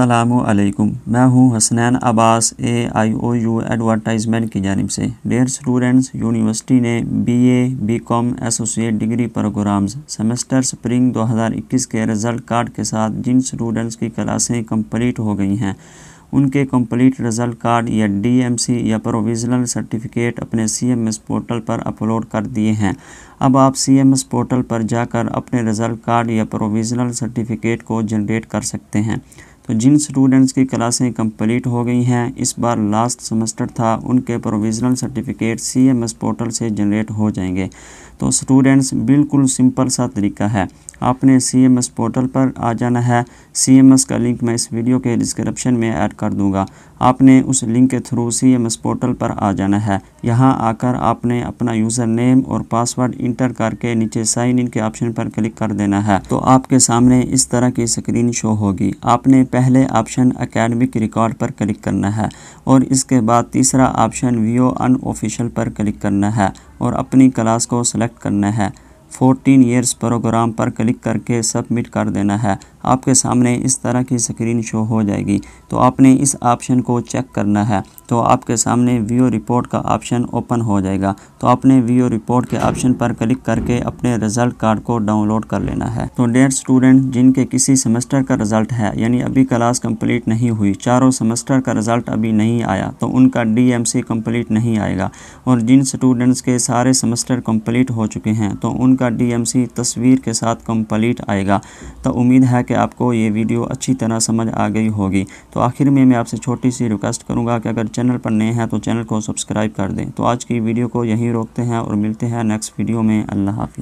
अलैकुम मैं हूं Hasnain Abbas A I O U advertisement की जानब से डेयर स्टूडेंट्स यूनिवर्सिटी ने B A com associate degree programs semester spring 2021 के रिज़ल्ट कार्ड के साथ जिन स्टूडेंट्स की क्लासें कंप्लीट हो गई हैं उनके कंप्लीट रिज़ल्ट कार्ड या डीएमसी या प्रोविज़नल सर्टिफिकेट अपने सीएमएस पोर्टल पर अपलोड कर दिए हैं अब आप सीएमएस पोर्टल पर जाकर अपने रिज़ल्ट कार्ड या प्रोविज़नल सर्टिफिकेट को जनरेट कर सकते हैं तो जिन स्टूडेंट्स की क्लासें कंप्लीट हो गई हैं इस बार लास्ट सेमेस्टर था उनके प्रोविज़नल सर्टिफिकेट सीएमएस पोर्टल से जनरेट हो जाएंगे तो स्टूडेंट्स बिल्कुल सिंपल सा तरीका है आपने सी एम एस पोर्टल पर आ जाना है सी एम एस का लिंक मैं इस वीडियो के डिस्क्रिप्शन में ऐड कर दूंगा आपने उस लिंक के through C M S portal पर आ जाना है यहाँ आकर आपने अपना यूज़र नेम और पासवर्ड इंटर करके नीचे साइन इन के ऑप्शन पर क्लिक कर देना है तो आपके सामने इस तरह की स्क्रीन शो होगी आपने पहले ऑप्शन अकेडमिक रिकॉर्ड पर क्लिक करना है और इसके बाद तीसरा ऑप्शन वीओ अनऑफिशियल पर क्लिक करना है और अपनी क्लास को सेलेक्ट करना है 14 ईयर्स प्रोग्राम पर क्लिक करके सबमिट कर देना है आपके सामने इस तरह की स्क्रीन शो हो जाएगी तो आपने इस ऑप्शन को चेक करना है तो आपके सामने व्यू रिपोर्ट का ऑप्शन ओपन हो जाएगा तो आपने व्यू रिपोर्ट के ऑप्शन पर क्लिक करके अपने रिजल्ट कार्ड को डाउनलोड कर लेना है तो डेढ़ स्टूडेंट जिनके किसी सेमेस्टर का रिजल्ट है यानी अभी क्लास कंप्लीट नहीं हुई चारों सेमेस्टर का रिजल्ट अभी नहीं आया तो उनका डीएमसी कंप्लीट नहीं आएगा और जिन स्टूडेंट्स के सारे सेमेस्टर कंप्लीट हो चुके हैं तो उनका डी तस्वीर के साथ कंप्लीट आएगा तो उम्मीद है कि कि आपको ये वीडियो अच्छी तरह समझ आ गई होगी तो आखिर में मैं आपसे छोटी सी रिक्वेस्ट करूँगा कि अगर चैनल पर नए हैं तो चैनल को सब्सक्राइब कर दें तो आज की वीडियो को यहीं रोकते हैं और मिलते हैं नेक्स्ट वीडियो में अल्लाह हाफि